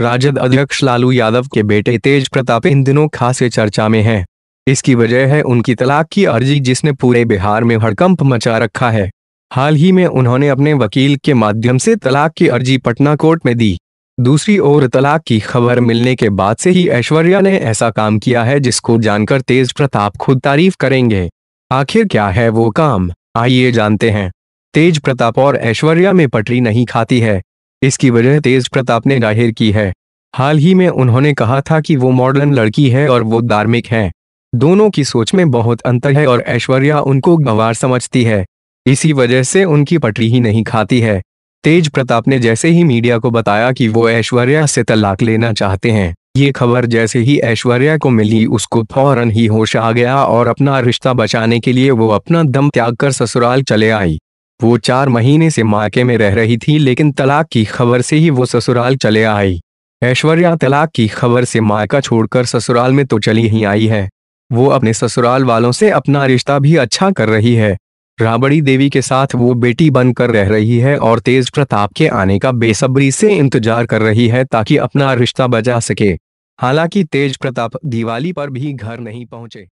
राजद अध्यक्ष लालू यादव के बेटे तेज प्रताप इन दिनों खासे चर्चा में हैं। इसकी वजह है उनकी तलाक की अर्जी जिसने पूरे बिहार में हड़कंप मचा रखा है हाल ही में उन्होंने अपने वकील के माध्यम से तलाक की अर्जी पटना कोर्ट में दी दूसरी ओर तलाक की खबर मिलने के बाद से ही ऐश्वर्या ने ऐसा काम किया है जिसको जानकर तेज प्रताप खुद तारीफ करेंगे आखिर क्या है वो काम आइए जानते हैं तेज प्रताप और ऐश्वर्या में पटरी नहीं खाती है इसकी वजह तेज प्रताप ने जाहिर की है हाल ही में उन्होंने कहा था कि वो मॉडर्न लड़की है और वो धार्मिक है दोनों की सोच में बहुत अंतर है और ऐश्वर्या उनको गंवार समझती है इसी वजह से उनकी पटरी ही नहीं खाती है तेज प्रताप ने जैसे ही मीडिया को बताया कि वो ऐश्वर्या से तलाक लेना चाहते हैं ये खबर जैसे ही ऐश्वर्या को मिली उसको फौरन ही होश आ गया और अपना रिश्ता बचाने के लिए वो अपना दम त्याग कर ससुराल चले आई वो चार महीने से मायके में रह रही थी लेकिन तलाक की खबर से ही वो ससुराल चले आई ऐश्वर्या तलाक की खबर से मायका छोड़कर ससुराल में तो चली ही आई है वो अपने ससुराल वालों से अपना रिश्ता भी अच्छा कर रही है राबड़ी देवी के साथ वो बेटी बनकर रह रही है और तेज प्रताप के आने का बेसब्री से इंतजार कर रही है ताकि अपना रिश्ता बजा सके हालांकि तेज प्रताप दिवाली पर भी घर नहीं पहुंचे